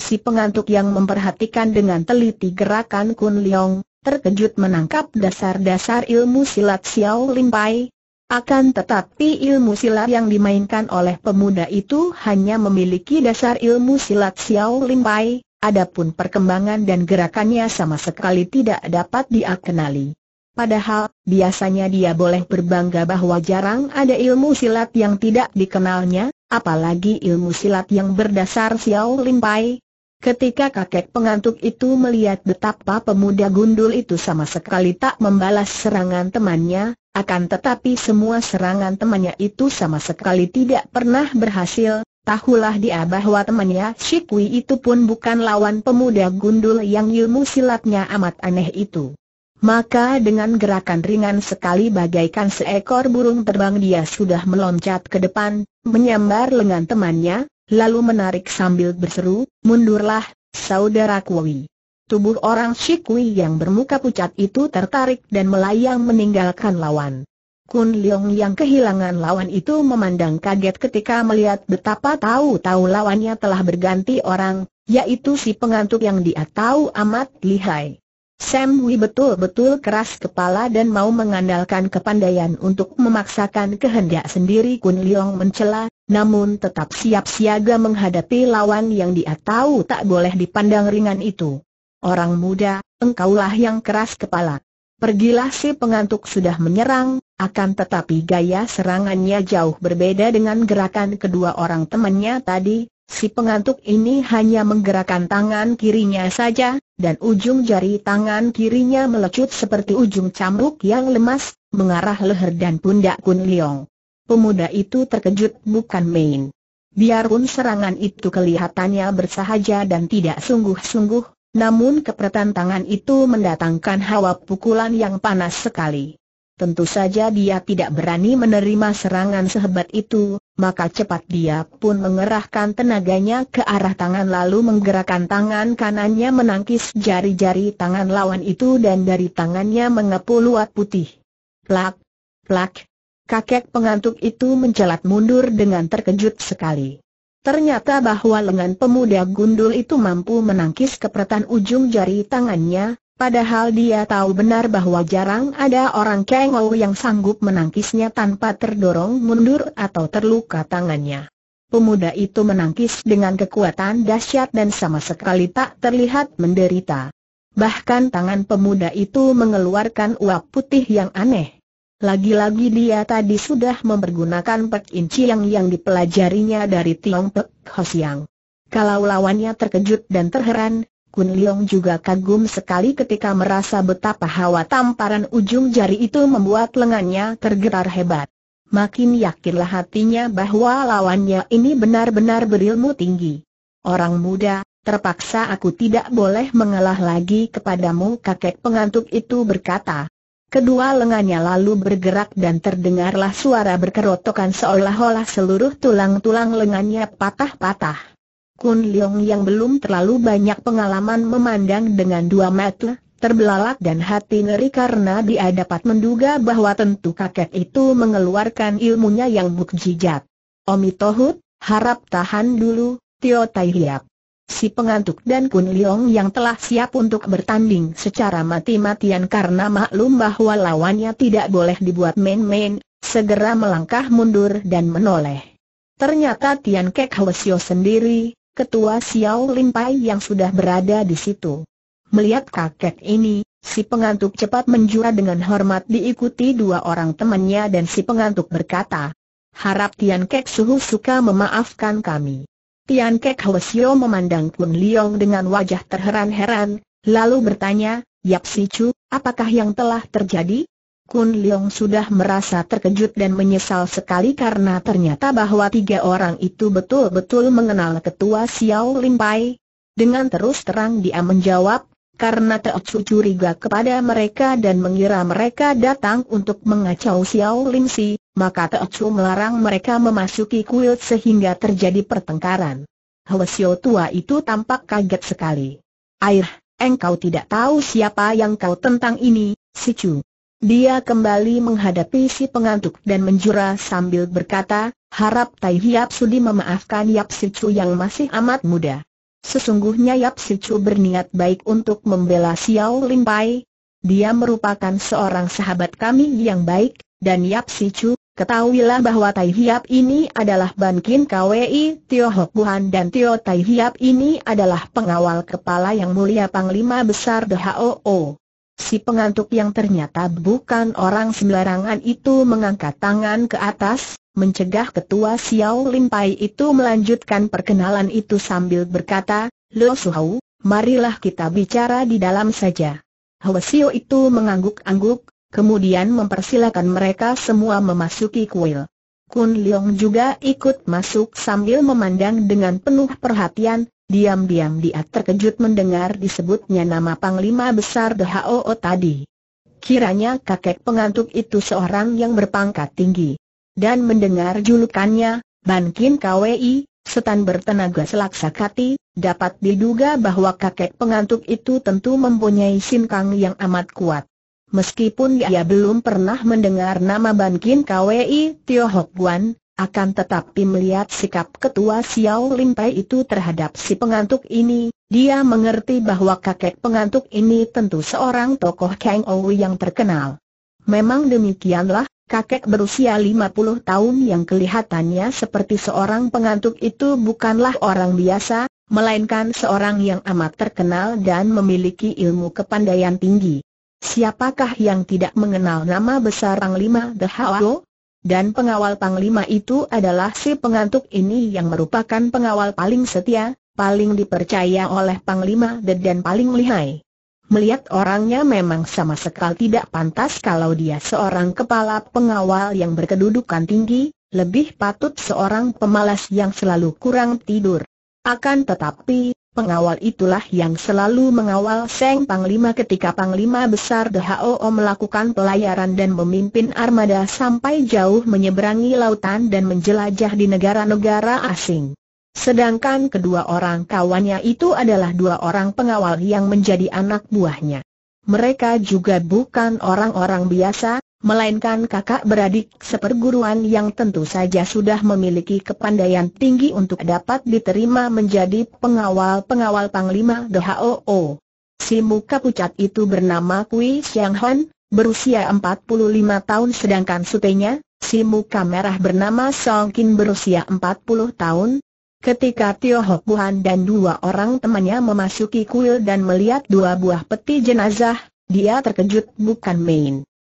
A: Si pengantuk yang memperhatikan dengan teliti gerakan Kun Leong, terkejut menangkap dasar-dasar ilmu silat Xiao Limpai. Akan tetapi ilmu silat yang dimainkan oleh pemuda itu hanya memiliki dasar ilmu silat Xiao Limpai, adapun perkembangan dan gerakannya sama sekali tidak dapat diakenali. Padahal, biasanya dia boleh berbangga bahwa jarang ada ilmu silat yang tidak dikenalnya, apalagi ilmu silat yang berdasar Xiao Limpai, Ketika kakek pengantuk itu melihat betapa pemuda gundul itu sama sekali tak membalas serangan temannya, akan tetapi semua serangan temannya itu sama sekali tidak pernah berhasil, tahulah dia bahwa temannya Shikwi itu pun bukan lawan pemuda gundul yang ilmu silatnya amat aneh itu. Maka dengan gerakan ringan sekali bagaikan seekor burung terbang dia sudah meloncat ke depan, menyambar lengan temannya, lalu menarik sambil berseru, mundurlah, saudara Kui. Tubuh orang Shikui yang bermuka pucat itu tertarik dan melayang meninggalkan lawan. Kun Leong yang kehilangan lawan itu memandang kaget ketika melihat betapa tahu-tahu lawannya telah berganti orang, yaitu si pengantuk yang dia tahu amat lihai. Sam Hui betul-betul keras kepala dan mau mengandalkan kepandaian untuk memaksakan kehendak sendiri Kun Leong mencela, namun tetap siap siaga menghadapi lawan yang dia tahu tak boleh dipandang ringan itu. Orang muda, engkaulah yang keras kepala. Pergilah si pengantuk sudah menyerang, akan tetapi gaya serangannya jauh berbeda dengan gerakan kedua orang temannya tadi, Si pengantuk ini hanya menggerakkan tangan kirinya saja, dan ujung jari tangan kirinya melecut seperti ujung cambuk yang lemas, mengarah leher dan pundak Kun Leong. Pemuda itu terkejut bukan main. Biarpun serangan itu kelihatannya bersahaja dan tidak sungguh-sungguh, namun kepretan tangan itu mendatangkan hawa pukulan yang panas sekali. Tentu saja dia tidak berani menerima serangan sehebat itu, maka cepat dia pun mengerahkan tenaganya ke arah tangan lalu menggerakkan tangan kanannya menangkis jari-jari tangan lawan itu dan dari tangannya mengepul luat putih. Plak, plak, kakek pengantuk itu mencelat mundur dengan terkejut sekali. Ternyata bahwa lengan pemuda gundul itu mampu menangkis kepretan ujung jari tangannya, Padahal dia tahu benar bahwa jarang ada orang kengau yang sanggup menangkisnya tanpa terdorong mundur atau terluka tangannya. Pemuda itu menangkis dengan kekuatan dahsyat dan sama sekali tak terlihat menderita. Bahkan tangan pemuda itu mengeluarkan uap putih yang aneh. Lagi-lagi dia tadi sudah mempergunakan pek inci yang yang dipelajarinya dari Tiong Pek Hosiang. Kalau lawannya terkejut dan terheran, Kun Leong juga kagum sekali ketika merasa betapa hawa tamparan ujung jari itu membuat lengannya tergetar hebat. Makin yakinlah hatinya bahwa lawannya ini benar-benar berilmu tinggi. Orang muda, terpaksa aku tidak boleh mengalah lagi kepadamu kakek pengantuk itu berkata. Kedua lengannya lalu bergerak dan terdengarlah suara berkerotokan seolah-olah seluruh tulang-tulang lengannya patah-patah. Kun Leong yang belum terlalu banyak pengalaman memandang dengan dua mata, terbelalak dan hati ngeri karena dia dapat menduga bahwa tentu kakek itu mengeluarkan ilmunya yang mukjizat. Omi Tohut, harap tahan dulu, Tio Tai Hiap. Si pengantuk dan Kun Leong yang telah siap untuk bertanding secara mati-matian karena maklum bahwa lawannya tidak boleh dibuat main-main, segera melangkah mundur dan menoleh. Ternyata Tian Kek Hwesyo sendiri, ketua Xiao Limpai yang sudah berada di situ. Melihat kakek ini, si pengantuk cepat menjura dengan hormat diikuti dua orang temannya dan si pengantuk berkata, Harap Tian Kek Suhu suka memaafkan kami. Tian Kek Hwesyo memandang Kun Liong dengan wajah terheran-heran, lalu bertanya, Yap Si Chu, apakah yang telah terjadi? Kun Leong sudah merasa terkejut dan menyesal sekali karena ternyata bahwa tiga orang itu betul-betul mengenal ketua Xiao Lim Pai. Dengan terus terang dia menjawab, karena Teotsu curiga kepada mereka dan mengira mereka datang untuk mengacau Xiao Lim Si, maka Teotsu melarang mereka memasuki kuil sehingga terjadi pertengkaran. Hwasyo tua itu tampak kaget sekali. Air, engkau tidak tahu siapa yang kau tentang ini, si Chu. Dia kembali menghadapi si pengantuk dan menjura sambil berkata, harap Tai Hiap Sudi memaafkan Yap Chu yang masih amat muda. Sesungguhnya Yap Chu berniat baik untuk membela Xiao Pai. Dia merupakan seorang sahabat kami yang baik, dan Yap Chu, ketahuilah bahwa Tai Hiap ini adalah Bankin KWI Tio Hok Buhan dan Tio Tai Hiap ini adalah pengawal kepala yang mulia Panglima Besar O. Si pengantuk yang ternyata bukan orang sembarangan itu mengangkat tangan ke atas, mencegah ketua Xiao Limpai itu melanjutkan perkenalan itu sambil berkata, Lo Suhau, marilah kita bicara di dalam saja. Xiao itu mengangguk-angguk, kemudian mempersilakan mereka semua memasuki kuil. Kun Leong juga ikut masuk sambil memandang dengan penuh perhatian, Diam-diam dia terkejut mendengar disebutnya nama Panglima Besar DHO tadi. Kiranya kakek pengantuk itu seorang yang berpangkat tinggi. Dan mendengar julukannya, Bankin KWI, setan bertenaga sakati, dapat diduga bahwa kakek pengantuk itu tentu mempunyai sinkang yang amat kuat. Meskipun ia belum pernah mendengar nama Bankin KWI Tio Hok Guan, akan tetapi melihat sikap ketua Xiao Limpai itu terhadap si pengantuk ini, dia mengerti bahwa kakek pengantuk ini tentu seorang tokoh Kang Ou yang terkenal. Memang demikianlah, kakek berusia 50 tahun yang kelihatannya seperti seorang pengantuk itu bukanlah orang biasa, melainkan seorang yang amat terkenal dan memiliki ilmu kepandaian tinggi. Siapakah yang tidak mengenal nama besar Lima The Hao? dan pengawal Panglima itu adalah si pengantuk ini yang merupakan pengawal paling setia, paling dipercaya oleh Panglima dan paling lihai. Melihat orangnya memang sama sekali tidak pantas kalau dia seorang kepala pengawal yang berkedudukan tinggi, lebih patut seorang pemalas yang selalu kurang tidur. Akan tetapi, Pengawal itulah yang selalu mengawal Seng Panglima ketika Panglima Besar DHOO melakukan pelayaran dan memimpin armada sampai jauh menyeberangi lautan dan menjelajah di negara-negara asing. Sedangkan kedua orang kawannya itu adalah dua orang pengawal yang menjadi anak buahnya. Mereka juga bukan orang-orang biasa, melainkan kakak beradik seperguruan yang tentu saja sudah memiliki kepandaian tinggi untuk dapat diterima menjadi pengawal-pengawal Panglima DHOO. Si muka pucat itu bernama Kui Xiang Han, berusia 45 tahun sedangkan sutenya, si muka merah bernama Song Kin berusia 40 tahun, Ketika Tio Hok Buhan dan dua orang temannya memasuki kuil dan melihat dua buah peti jenazah, dia terkejut bukan main.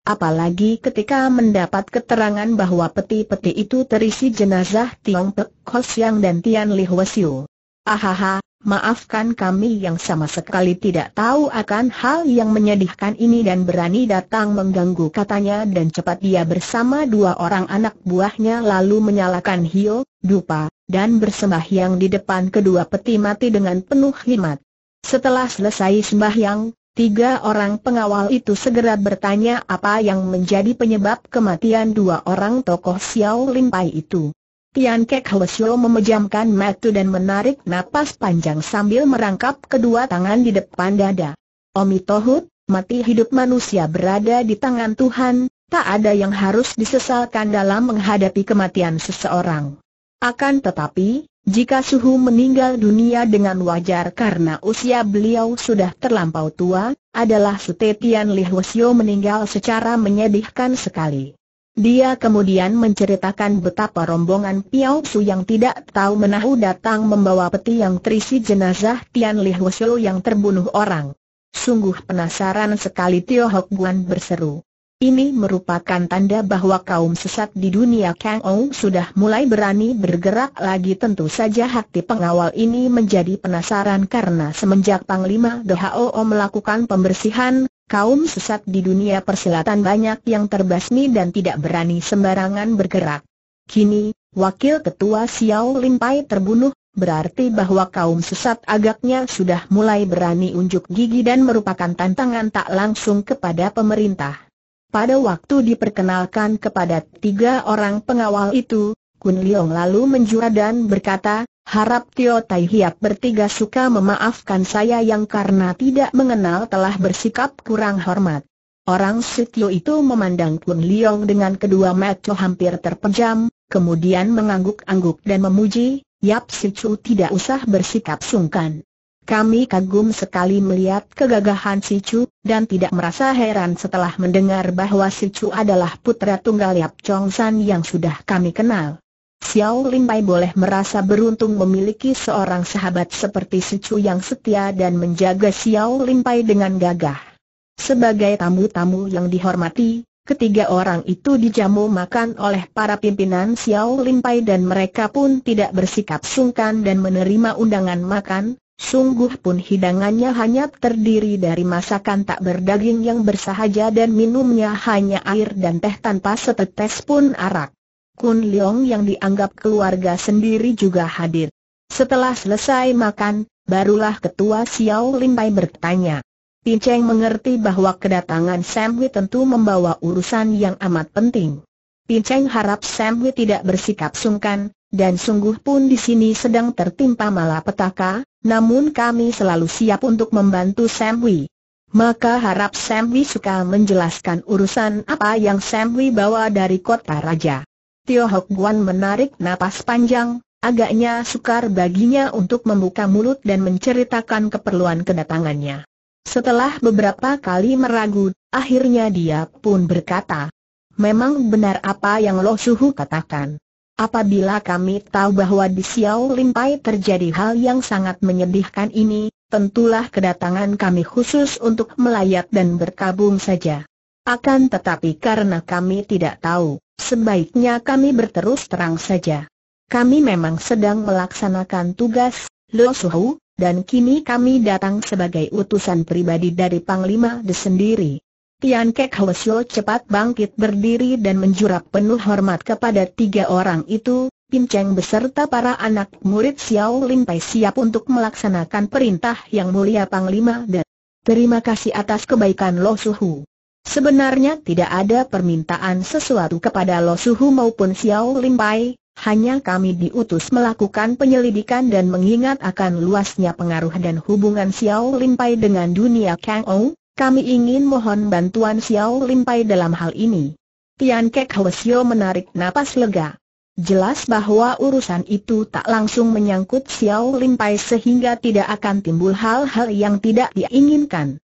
A: Apalagi ketika mendapat keterangan bahwa peti-peti itu terisi jenazah Tiong Pek Kosiang dan Tian Li Hwesiu. Ahaha, maafkan kami yang sama sekali tidak tahu akan hal yang menyedihkan ini dan berani datang mengganggu katanya dan cepat dia bersama dua orang anak buahnya lalu menyalakan hio, dupa, dan bersembahyang di depan kedua peti mati dengan penuh himat. Setelah selesai sembahyang, Tiga orang pengawal itu segera bertanya apa yang menjadi penyebab kematian dua orang tokoh Xiao Lin Pai itu. Tian Kek Lesio memejamkan mata dan menarik napas panjang sambil merangkap kedua tangan di depan dada. Omi Tohut, mati hidup manusia berada di tangan Tuhan, tak ada yang harus disesalkan dalam menghadapi kematian seseorang. Akan tetapi, jika Suhu meninggal dunia dengan wajar karena usia beliau sudah terlampau tua, adalah Sutetian Li Hwasyo meninggal secara menyedihkan sekali. Dia kemudian menceritakan betapa rombongan Piao Su yang tidak tahu menahu datang membawa peti yang terisi jenazah Tian Li Hwasyo yang terbunuh orang. Sungguh penasaran sekali Tio Hok Guan berseru. Ini merupakan tanda bahwa kaum sesat di dunia Kang Ong sudah mulai berani bergerak lagi tentu saja hati pengawal ini menjadi penasaran karena semenjak Panglima DHOO melakukan pembersihan, kaum sesat di dunia persilatan banyak yang terbasmi dan tidak berani sembarangan bergerak. Kini, Wakil Ketua Xiao Pai terbunuh, berarti bahwa kaum sesat agaknya sudah mulai berani unjuk gigi dan merupakan tantangan tak langsung kepada pemerintah. Pada waktu diperkenalkan kepada tiga orang pengawal itu, Kun Liong lalu menjura dan berkata, harap Tio Tai Hiap bertiga suka memaafkan saya yang karena tidak mengenal telah bersikap kurang hormat. Orang Sitio itu memandang Kun Liong dengan kedua mata hampir terpejam, kemudian mengangguk-angguk dan memuji, Yap Sitio tidak usah bersikap sungkan. Kami kagum sekali melihat kegagahan si Chu, dan tidak merasa heran setelah mendengar bahwa si Chu adalah putra tunggal Yap Chong San yang sudah kami kenal. Xiao Pai boleh merasa beruntung memiliki seorang sahabat seperti si Chu yang setia dan menjaga Xiao Pai dengan gagah. Sebagai tamu-tamu yang dihormati, Ketiga orang itu dijamu makan oleh para pimpinan Xiao Pai dan mereka pun tidak bersikap sungkan dan menerima undangan makan, Sungguh pun hidangannya hanya terdiri dari masakan tak berdaging yang bersahaja dan minumnya hanya air dan teh tanpa setetes pun arak. Kun Leong yang dianggap keluarga sendiri juga hadir. Setelah selesai makan, barulah ketua Xiao Pai bertanya. Cheng mengerti bahwa kedatangan Sam Hui tentu membawa urusan yang amat penting. Cheng harap Sam Hui tidak bersikap sungkan, dan sungguh pun di sini sedang tertimpa malapetaka, namun kami selalu siap untuk membantu Samwi. Maka harap Samwi suka menjelaskan urusan apa yang Samwi bawa dari kota raja. Tio Hok Guan menarik napas panjang, agaknya sukar baginya untuk membuka mulut dan menceritakan keperluan kedatangannya. Setelah beberapa kali meragu, akhirnya dia pun berkata, Memang benar apa yang Lo Suhu katakan. Apabila kami tahu bahwa di Xiao Limpai terjadi hal yang sangat menyedihkan ini, tentulah kedatangan kami khusus untuk melayat dan berkabung saja. Akan tetapi karena kami tidak tahu, sebaiknya kami berterus terang saja. Kami memang sedang melaksanakan tugas, Lo Suhu, dan kini kami datang sebagai utusan pribadi dari Panglima De sendiri. Tian Kek cepat bangkit berdiri dan menjurap penuh hormat kepada tiga orang itu, Pin Cheng beserta para anak murid Xiao Lin Pai siap untuk melaksanakan perintah yang mulia Panglima dan terima kasih atas kebaikan Lo Suhu. Sebenarnya tidak ada permintaan sesuatu kepada Lo Suhu maupun Xiao Lin Pai, hanya kami diutus melakukan penyelidikan dan mengingat akan luasnya pengaruh dan hubungan Xiao Lin Pai dengan dunia Kang Ou, kami ingin mohon bantuan Xiao Limpai dalam hal ini. Tian Kek Hwesio menarik napas lega. Jelas bahwa urusan itu tak langsung menyangkut Xiao Limpai sehingga tidak akan timbul hal-hal yang tidak diinginkan.